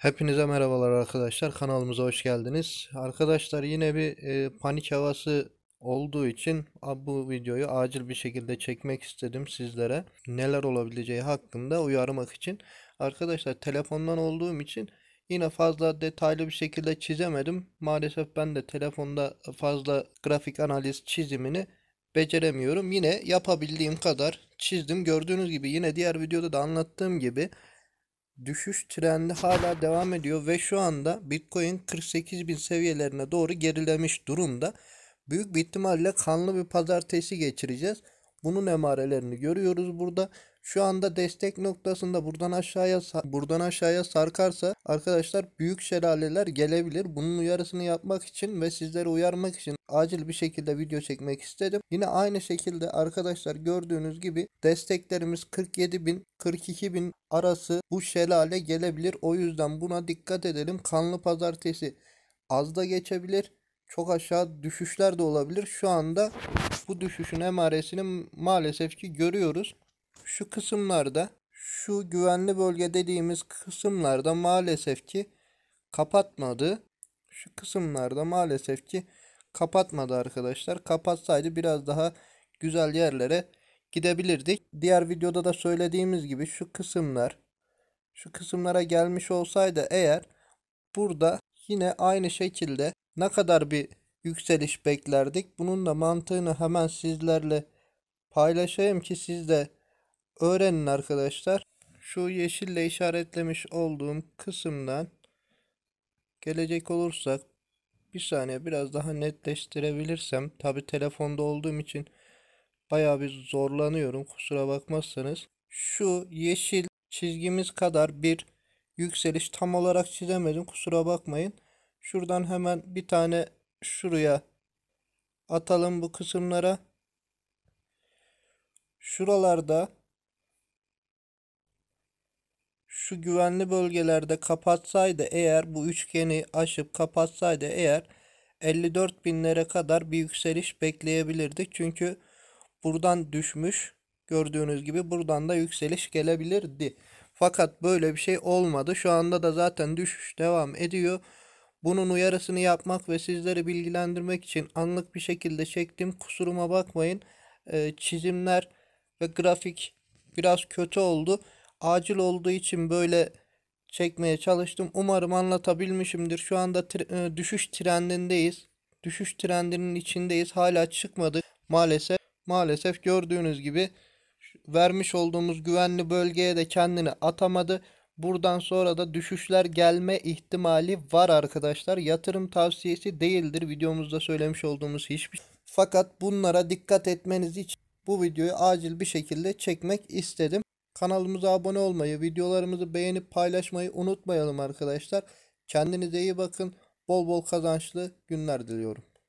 Hepinize merhabalar arkadaşlar. Kanalımıza hoş geldiniz. Arkadaşlar yine bir e, panik havası olduğu için bu videoyu acil bir şekilde çekmek istedim sizlere. Neler olabileceği hakkında uyarmak için. Arkadaşlar telefondan olduğum için yine fazla detaylı bir şekilde çizemedim. Maalesef ben de telefonda fazla grafik analiz çizimini beceremiyorum. Yine yapabildiğim kadar çizdim. Gördüğünüz gibi yine diğer videoda da anlattığım gibi düşüş trendi hala devam ediyor ve şu anda Bitcoin 48 bin seviyelerine doğru gerilemiş durumda. Büyük bir ihtimalle kanlı bir pazartesi geçireceğiz. Bunun emarelerini görüyoruz burada. Şu anda destek noktasında buradan aşağıya buradan aşağıya sarkarsa arkadaşlar büyük şelaleler gelebilir. Bunun uyarısını yapmak için ve sizleri uyarmak için acil bir şekilde video çekmek istedim. Yine aynı şekilde arkadaşlar gördüğünüz gibi desteklerimiz 47 bin 42 bin arası bu şelale gelebilir. O yüzden buna dikkat edelim. Kanlı pazartesi az da geçebilir. Çok aşağı düşüşler de olabilir. Şu anda bu düşüşün emaresini maalesef ki görüyoruz şu kısımlarda şu güvenli bölge dediğimiz kısımlarda maalesef ki kapatmadı. Şu kısımlarda maalesef ki kapatmadı arkadaşlar. Kapatsaydı biraz daha güzel yerlere gidebilirdik. Diğer videoda da söylediğimiz gibi şu kısımlar şu kısımlara gelmiş olsaydı eğer burada yine aynı şekilde ne kadar bir yükseliş beklerdik. Bunun da mantığını hemen sizlerle paylaşayım ki siz de öğrenin arkadaşlar. Şu yeşille işaretlemiş olduğum kısımdan gelecek olursak bir saniye biraz daha netleştirebilirsem tabi telefonda olduğum için baya bir zorlanıyorum kusura bakmazsanız. Şu yeşil çizgimiz kadar bir yükseliş tam olarak çizemedim kusura bakmayın. Şuradan hemen bir tane şuraya atalım bu kısımlara. Şuralarda şu güvenli bölgelerde kapatsaydı eğer bu üçgeni aşıp kapatsaydı eğer 54 binlere kadar bir yükseliş bekleyebilirdik. Çünkü buradan düşmüş gördüğünüz gibi buradan da yükseliş gelebilirdi. Fakat böyle bir şey olmadı. Şu anda da zaten düşüş devam ediyor. Bunun uyarısını yapmak ve sizleri bilgilendirmek için anlık bir şekilde çektim. Kusuruma bakmayın. Ee, çizimler ve grafik biraz kötü oldu acil olduğu için böyle çekmeye çalıştım. Umarım anlatabilmişimdir. Şu anda tre düşüş trendindeyiz. Düşüş trendinin içindeyiz. Hala çıkmadı maalesef. Maalesef gördüğünüz gibi vermiş olduğumuz güvenli bölgeye de kendini atamadı. Buradan sonra da düşüşler gelme ihtimali var arkadaşlar. Yatırım tavsiyesi değildir. Videomuzda söylemiş olduğumuz hiçbir şey. Fakat bunlara dikkat etmeniz için bu videoyu acil bir şekilde çekmek istedim. Kanalımıza abone olmayı, videolarımızı beğenip paylaşmayı unutmayalım arkadaşlar. Kendinize iyi bakın. Bol bol kazançlı günler diliyorum.